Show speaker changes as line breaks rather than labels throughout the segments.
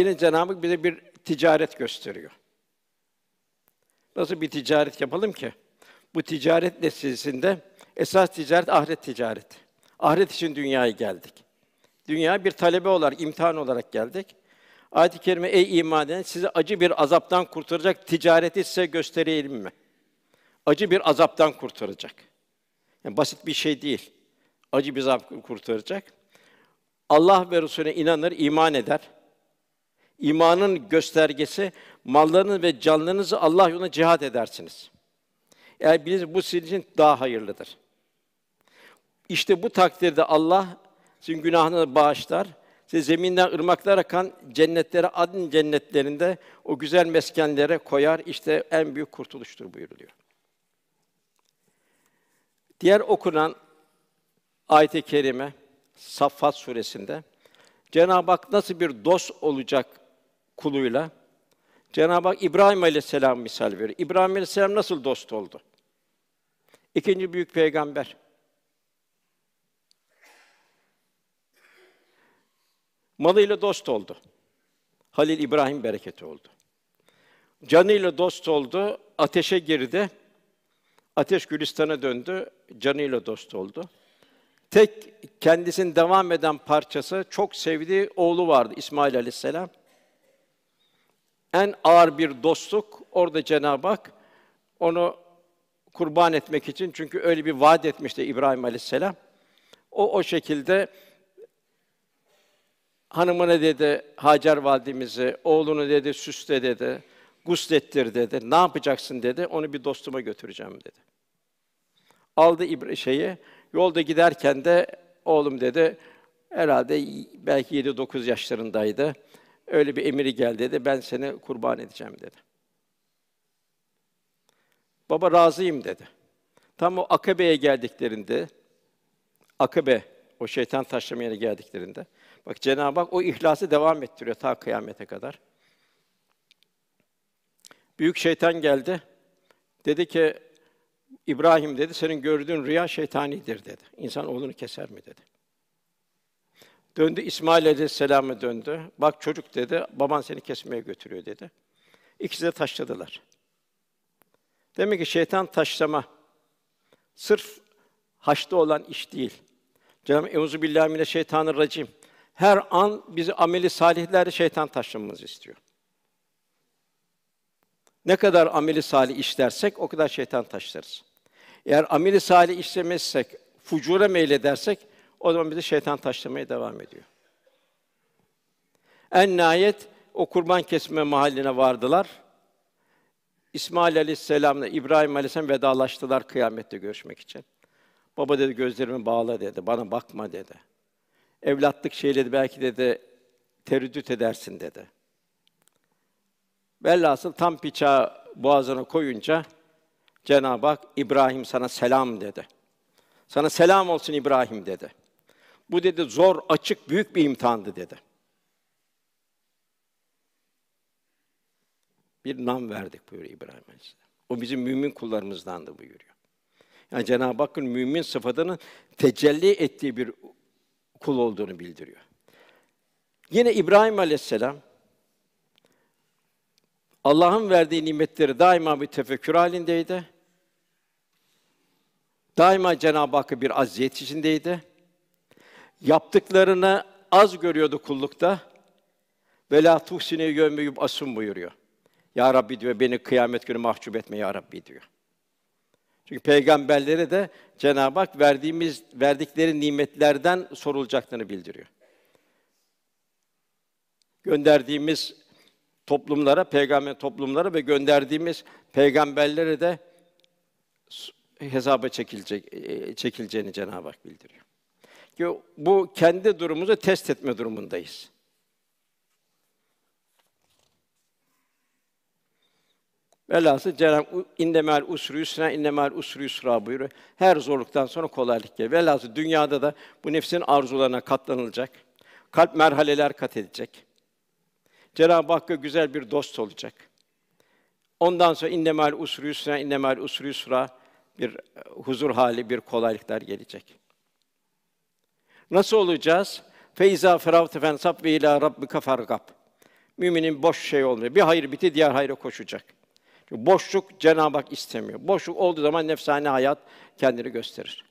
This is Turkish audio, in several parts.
Yine Cenab-ı bize bir ticaret gösteriyor. Nasıl bir ticaret yapalım ki? Bu ticaret nesilsinde esas ticaret ahiret ticareti. Ahiret için dünyaya geldik. Dünya bir talebe olarak, imtihan olarak geldik. Ayet-i kerime ey iman eden sizi acı bir azaptan kurtaracak ticareti size göstereyim mi? Acı bir azaptan kurtaracak. Yani basit bir şey değil. Acı bir azap kurtaracak. Allah ve Resulüne inanır, iman eder. İmanın göstergesi mallarınız ve canlarınızı Allah yoluna cihat edersiniz. Eğer biliriz bu sizin için daha hayırlıdır. İşte bu takdirde Allah sizin günahını bağışlar. Size zeminden ırmaklar akan cennetlere, adın cennetlerinde o güzel meskenlere koyar. İşte en büyük kurtuluştur buyuruluyor. Diğer okunan ayet-i kerime Saffat suresinde Cenab-ı Hak nasıl bir dost olacak kuluyla. Cenab-ı Hak İbrahim Aleyhisselam misal veriyor. İbrahim Aleyhisselam nasıl dost oldu? İkinci büyük peygamber. Malıyla dost oldu. Halil İbrahim bereketi oldu. Canıyla dost oldu, ateşe girdi. Ateş Gülistan'a döndü, canıyla dost oldu. Tek kendisinin devam eden parçası çok sevdiği oğlu vardı İsmail Aleyhisselam en ağır bir dostluk. Orada Cenab-ı Hak onu kurban etmek için çünkü öyle bir vaat etmişti İbrahim Aleyhisselam. O o şekilde hanımına dedi Hacer validemizi, oğlunu dedi süsle dedi, guslettir dedi. Ne yapacaksın dedi. Onu bir dostuma götüreceğim dedi. Aldı İbra şeyi. Yolda giderken de oğlum dedi herhalde belki 7-9 yaşlarındaydı. Öyle bir emiri geldi dedi. Ben seni kurban edeceğim dedi. Baba razıyım dedi. Tam o Akabe'ye geldiklerinde Akabe o şeytan taşlama yerine geldiklerinde bak Cenab-ı Hak o ihlası devam ettiriyor ta kıyamete kadar. Büyük şeytan geldi. Dedi ki İbrahim dedi senin gördüğün rüya şeytanidir dedi. İnsan oğlunu keser mi dedi. Döndü İsmail Aleyhisselam'a döndü. Bak çocuk dedi, baban seni kesmeye götürüyor dedi. İkisi de taşladılar. Demek ki şeytan taşlama sırf haçta olan iş değil. Cenab-ı Euzu şeytanı racim. Her an bizi ameli salihlerle şeytan taşlamamızı istiyor. Ne kadar ameli salih işlersek o kadar şeytan taşlarız. Eğer ameli salih işlemezsek, fucura meyledersek o zaman bizi şeytan taşlamaya devam ediyor. En nihayet o kurban kesme mahalline vardılar. İsmail Aleyhisselam'la İbrahim Aleyhisselam vedalaştılar kıyamette görüşmek için. Baba dedi gözlerimi bağla dedi. Bana bakma dedi. Evlatlık şeyleri belki dedi tereddüt edersin dedi. Velhasıl tam bıçağı boğazına koyunca Cenab-ı Hak İbrahim sana selam dedi. Sana selam olsun İbrahim dedi. Bu dedi zor, açık, büyük bir imtihandı dedi. Bir nam verdik buyuruyor İbrahim Aleyhisselam. O bizim mümin kullarımızdandı buyuruyor. Yani Cenab-ı Hakk'ın mümin sıfatının tecelli ettiği bir kul olduğunu bildiriyor. Yine İbrahim Aleyhisselam Allah'ın verdiği nimetleri daima bir tefekkür halindeydi. Daima Cenab-ı Hakk'ı bir aziyet içindeydi. Yaptıklarını az görüyordu kullukta. Ve la tuhsine gömmeyip asum buyuruyor. Ya Rabbi diyor, beni kıyamet günü mahcup etme ya Rabbi diyor. Çünkü peygamberlere de Cenab-ı Hak verdiğimiz verdikleri nimetlerden sorulacaklarını bildiriyor. Gönderdiğimiz toplumlara, peygamber toplumlara ve gönderdiğimiz peygamberlere de hesaba çekilecek e, e, çekileceğini Cenab-ı Hak bildiriyor ki bu kendi durumumuzu test etme durumundayız. Velhası Cenab-ı İndemel usru yusra İndemel usru yusra buyuruyor. Her zorluktan sonra kolaylık gelir. Velhası dünyada da bu nefsin arzularına katlanılacak. Kalp merhaleler kat edecek. Cenab-ı Hakk'a güzel bir dost olacak. Ondan sonra İndemel usru yusra İndemel usru yusra bir e, huzur hali, bir kolaylıklar gelecek. Nasıl olacağız? Feyza feravte fensap ve ila kafar fargab. Müminin boş şey olmuyor. Bir hayır biti diğer hayra koşacak. Çünkü boşluk Cenab-ı Hak istemiyor. Boşluk olduğu zaman nefsane hayat kendini gösterir.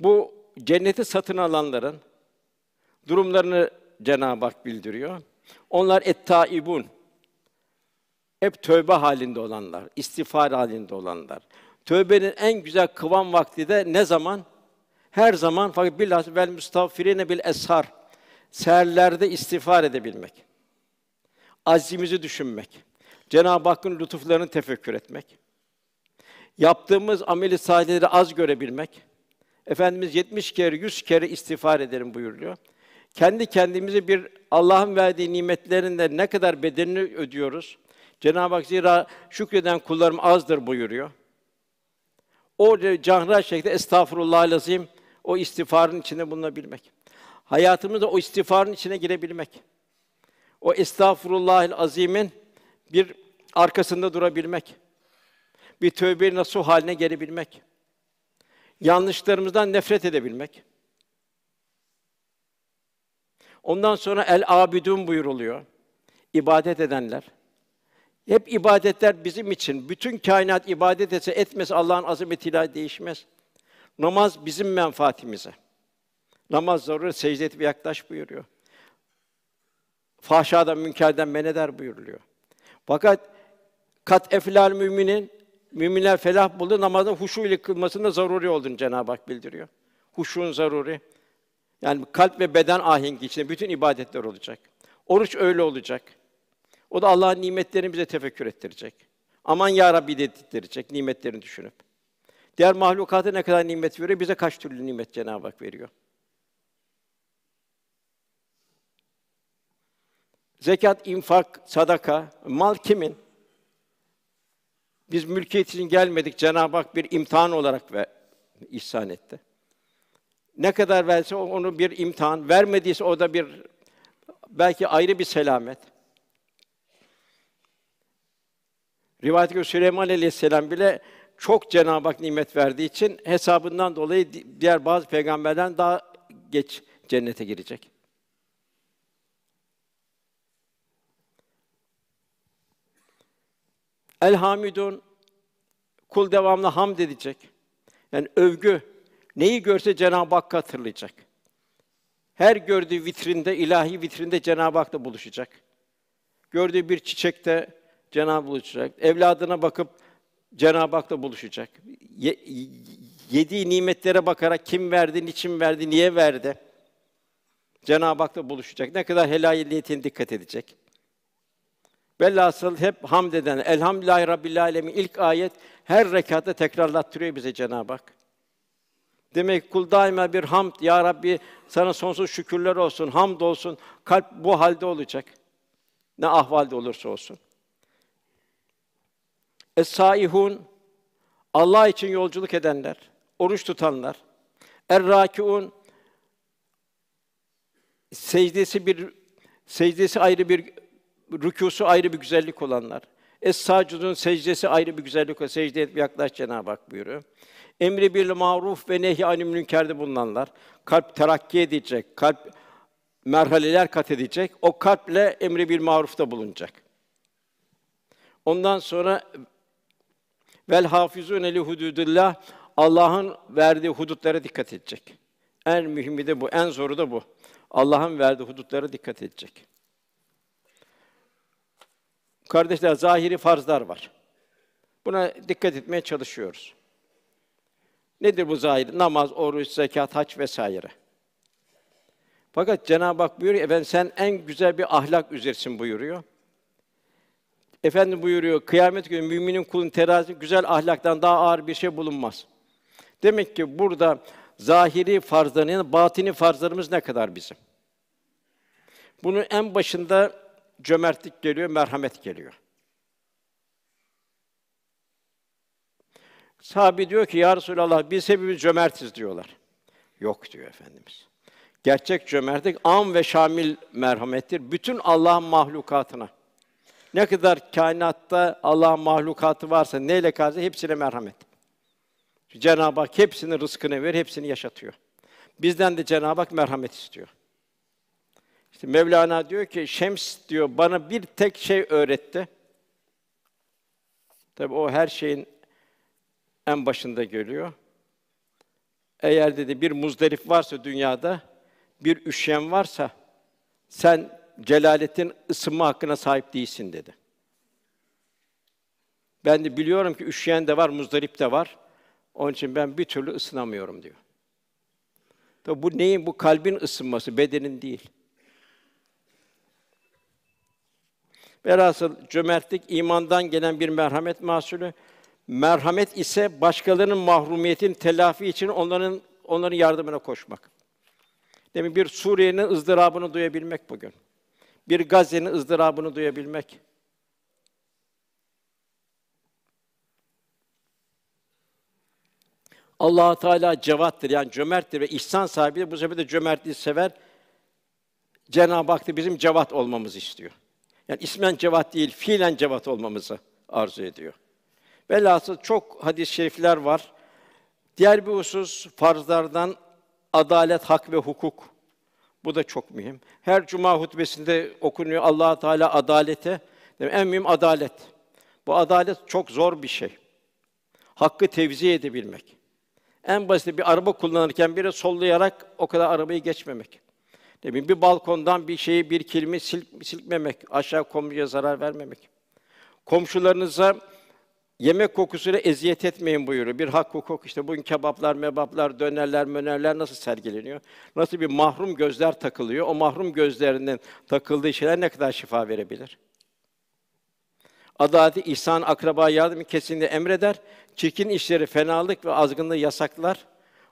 Bu cenneti satın alanların durumlarını Cenab-ı Hak bildiriyor. Onlar ettaibun. Hep tövbe halinde olanlar, istiğfar halinde olanlar. Tövbenin en güzel kıvam vakti de ne zaman? Her zaman fakat bilhassa vel müstağfirine bil eshar. Seherlerde istiğfar edebilmek. Azimizi düşünmek. Cenab-ı Hakk'ın lütuflarını tefekkür etmek. Yaptığımız ameli salileri az görebilmek. Efendimiz 70 kere, 100 kere istiğfar edelim buyuruyor. Kendi kendimizi bir Allah'ın verdiği nimetlerinde ne kadar bedelini ödüyoruz? Cenab-ı Hak zira şükreden kullarım azdır buyuruyor. O cahra şekilde estağfurullah lazım. O istiğfarın içinde bulunabilmek. Hayatımızda o istiğfarın içine girebilmek. O estağfurullah azimin bir arkasında durabilmek. Bir tövbe nasıl haline gelebilmek. Yanlışlarımızdan nefret edebilmek. Ondan sonra el abidun buyuruluyor. İbadet edenler. Hep ibadetler bizim için. Bütün kainat ibadet etse etmese Allah'ın azametiyle değişmez. Namaz bizim menfaatimize. Namaz zarur, secde et ve yaklaş buyuruyor. Fahşadan, münkerden men eder buyuruluyor. Fakat kat eflal müminin müminler felah buldu. Namazın huşu ile kılmasında zaruri olduğunu Cenab-ı Hak bildiriyor. Huşun zaruri. Yani kalp ve beden ahengi içinde bütün ibadetler olacak. Oruç öyle olacak. O da Allah'ın nimetlerini bize tefekkür ettirecek. Aman ya Rabbi dedirtecek nimetlerini düşünüp. Diğer mahlukata ne kadar nimet veriyor, bize kaç türlü nimet Cenab-ı Hak veriyor. Zekat, infak, sadaka, mal kimin? Biz mülkiyet için gelmedik. Cenab-ı Hak bir imtihan olarak ve ihsan etti. Ne kadar verse onu bir imtihan, vermediyse o da bir belki ayrı bir selamet. Rivayete göre Süleyman Aleyhisselam bile çok Cenab-ı Hak nimet verdiği için hesabından dolayı diğer bazı peygamberden daha geç cennete girecek. Elhamidun kul devamlı hamd edecek. Yani övgü neyi görse Cenab-ı Hakk'ı hatırlayacak. Her gördüğü vitrinde, ilahi vitrinde Cenab-ı Hak'la buluşacak. Gördüğü bir çiçekte, Cenab-ı buluşacak. Evladına bakıp Cenab-ı Hak'la buluşacak. Ye, yediği nimetlere bakarak kim verdi, niçin verdi, niye verdi? Cenab-ı Hak'la buluşacak. Ne kadar helaliyetine dikkat edecek. Velhasıl hep hamd eden Elhamdülillahi Rabbil Alemin ilk ayet her rekatta tekrarlattırıyor bize Cenab-ı Hak. Demek ki kul daima bir hamd ya Rabbi sana sonsuz şükürler olsun, hamd olsun. Kalp bu halde olacak. Ne ahvalde olursa olsun. Es-saihun Allah için yolculuk edenler, oruç tutanlar. Er-rakiun secdesi bir secdesi ayrı bir rükûsu ayrı bir güzellik olanlar. Es-sacudun secdesi ayrı bir güzellik olan secde edip yaklaş Cenab-ı Hak buyuruyor. Emri bir maruf ve nehi anil münkerde bulunanlar. Kalp terakki edecek, kalp merhaleler kat edecek. O kalple emri bir marufta bulunacak. Ondan sonra Vel hafizun li hududillah Allah'ın verdiği hudutlara dikkat edecek. En mühimi de bu, en zoru da bu. Allah'ın verdiği hudutlara dikkat edecek. Kardeşler, zahiri farzlar var. Buna dikkat etmeye çalışıyoruz. Nedir bu zahir? Namaz, oruç, zekat, hac vesaire. Fakat Cenab-ı Hak buyuruyor, efendim sen en güzel bir ahlak üzerisin buyuruyor. Efendim buyuruyor, kıyamet günü müminin kulun terazi güzel ahlaktan daha ağır bir şey bulunmaz. Demek ki burada zahiri farzların, batini farzlarımız ne kadar bizim? Bunun en başında cömertlik geliyor, merhamet geliyor. Sahabi diyor ki, Ya Resulallah biz hepimiz cömertiz diyorlar. Yok diyor Efendimiz. Gerçek cömertlik, am ve şamil merhamettir. Bütün Allah'ın mahlukatına. Ne kadar kainatta Allah mahlukatı varsa neyle karşı hepsine merhamet. Cenab-ı Hak hepsini rızkını ver, hepsini yaşatıyor. Bizden de Cenab-ı Hak merhamet istiyor. İşte Mevlana diyor ki Şems diyor bana bir tek şey öğretti. Tabi o her şeyin en başında geliyor. Eğer dedi bir muzdarif varsa dünyada, bir üşyen varsa sen Celalettin ısınma hakkına sahip değilsin dedi. Ben de biliyorum ki üşüyen de var, muzdarip de var. Onun için ben bir türlü ısınamıyorum diyor. Tabi bu neyin? Bu kalbin ısınması, bedenin değil. Velhasıl cömertlik imandan gelen bir merhamet mahsulü. Merhamet ise başkalarının mahrumiyetin telafi için onların onların yardımına koşmak. Demin bir Suriye'nin ızdırabını duyabilmek bugün bir Gazze'nin ızdırabını duyabilmek. Allah Teala cevattır yani cömerttir ve ihsan sahibidir. Bu sebeple cömertliği sever. Cenab-ı Hak da bizim cevat olmamızı istiyor. Yani ismen cevat değil, fiilen cevat olmamızı arzu ediyor. Velhasıl çok hadis-i şerifler var. Diğer bir husus farzlardan adalet, hak ve hukuk. Bu da çok mühim. Her cuma hutbesinde okunuyor Allah Teala adalete. En mühim adalet. Bu adalet çok zor bir şey. Hakkı tevzi edebilmek. En basit bir araba kullanırken biri sollayarak o kadar arabayı geçmemek. Ne bileyim, bir balkondan bir şeyi bir kilimi silk, silkmemek, aşağı komşuya zarar vermemek. Komşularınıza Yemek kokusuyla eziyet etmeyin buyuruyor. Bir hak hukuk işte bugün kebaplar, mebaplar, dönerler, mönerler nasıl sergileniyor? Nasıl bir mahrum gözler takılıyor? O mahrum gözlerinden takıldığı şeyler ne kadar şifa verebilir? Adaleti, ihsan, akraba yardımı kesinlikle emreder. Çirkin işleri, fenalık ve azgınlığı yasaklar.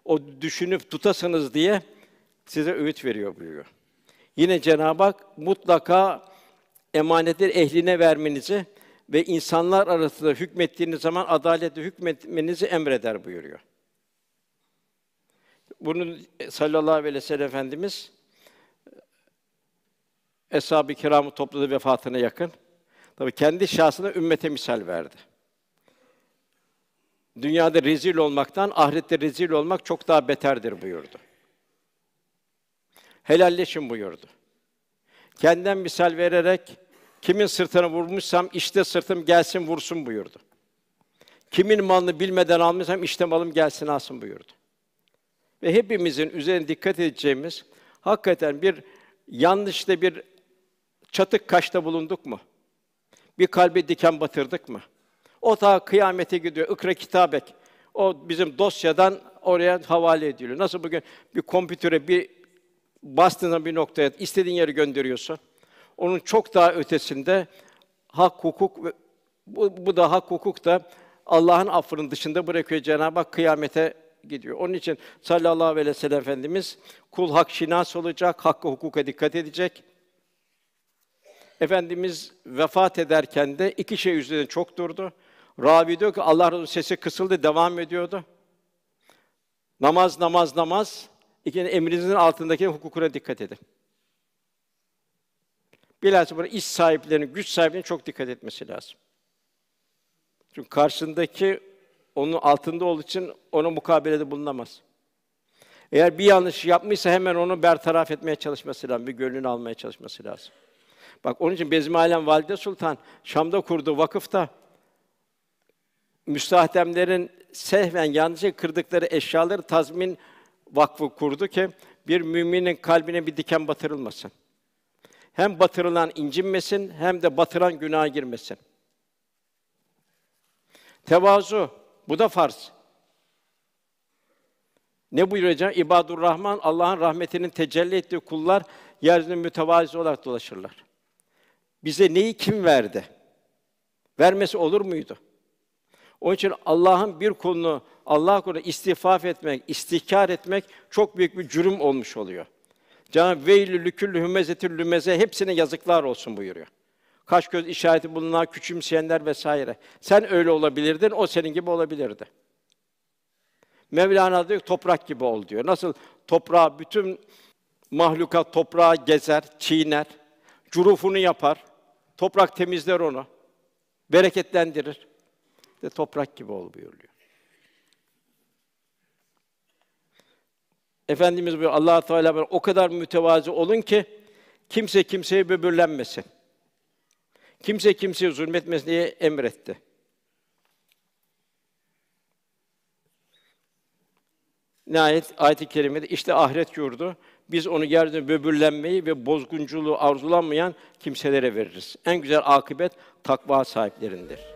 O düşünüp tutasınız diye size öğüt veriyor buyuruyor. Yine Cenab-ı Hak mutlaka emanetleri ehline vermenizi ve insanlar arasında hükmettiğiniz zaman adaletle hükmetmenizi emreder buyuruyor. Bunu e, sallallahu aleyhi ve sellem Efendimiz e, Eshab-ı Kiram'ı topladı vefatına yakın. Tabi kendi şahsına ümmete misal verdi. Dünyada rezil olmaktan ahirette rezil olmak çok daha beterdir buyurdu. Helalleşin buyurdu. Kendinden misal vererek Kimin sırtına vurmuşsam işte sırtım gelsin vursun buyurdu. Kimin malını bilmeden almışsam işte malım gelsin alsın buyurdu. Ve hepimizin üzerine dikkat edeceğimiz hakikaten bir yanlışta bir çatık kaşta bulunduk mu? Bir kalbe diken batırdık mı? O ta kıyamete gidiyor. Ikra kitabek. O bizim dosyadan oraya havale ediliyor. Nasıl bugün bir kompütöre bir bastığında bir noktaya istediğin yeri gönderiyorsun onun çok daha ötesinde hak, hukuk bu, bu da hak, hukuk da Allah'ın affının dışında bırakıyor Cenab-ı Hak kıyamete gidiyor. Onun için sallallahu aleyhi ve sellem Efendimiz kul hak şinas olacak, hakkı hukuka dikkat edecek. Efendimiz vefat ederken de iki şey üzerine çok durdu. Ravi diyor ki Allah Resulü sesi kısıldı, devam ediyordu. Namaz, namaz, namaz. İkinci emrinizin altındaki hukukuna dikkat edin. Bilhassa burada iş sahiplerinin, güç sahiplerinin çok dikkat etmesi lazım. Çünkü karşısındaki onun altında olduğu için ona mukabelede bulunamaz. Eğer bir yanlış yapmışsa hemen onu bertaraf etmeye çalışması lazım, bir gönlünü almaya çalışması lazım. Bak onun için Bezmi Alem Valide Sultan Şam'da kurduğu vakıfta müstahdemlerin sehven yanlışlıkla kırdıkları eşyaları tazmin vakfı kurdu ki bir müminin kalbine bir diken batırılmasın. Hem batırılan incinmesin hem de batıran günaha girmesin. Tevazu bu da farz. Ne buyuracak? İbadur Rahman Allah'ın rahmetinin tecelli ettiği kullar yeryüzünde mütevazi olarak dolaşırlar. Bize neyi kim verdi? Vermesi olur muydu? Onun için Allah'ın bir kulunu Allah kuluna istifaf etmek, istihkar etmek çok büyük bir cürüm olmuş oluyor. Cenab-ı Veylü lüküllü hümezetül lümeze hepsine yazıklar olsun buyuruyor. Kaş göz işareti bulunan küçümseyenler vesaire. Sen öyle olabilirdin, o senin gibi olabilirdi. Mevlana diyor toprak gibi ol diyor. Nasıl toprağa bütün mahlukat toprağa gezer, çiğner, curufunu yapar. Toprak temizler onu. Bereketlendirir. De toprak gibi ol buyuruyor. Efendimiz buyuruyor Allah Teala böyle o kadar mütevazi olun ki kimse kimseye böbürlenmesin. Kimse kimseye zulmetmesin diye emretti. Nihayet ayet-i kerimede işte ahiret yurdu. Biz onu yeryüzünde böbürlenmeyi ve bozgunculuğu arzulanmayan kimselere veririz. En güzel akıbet takva sahiplerindir.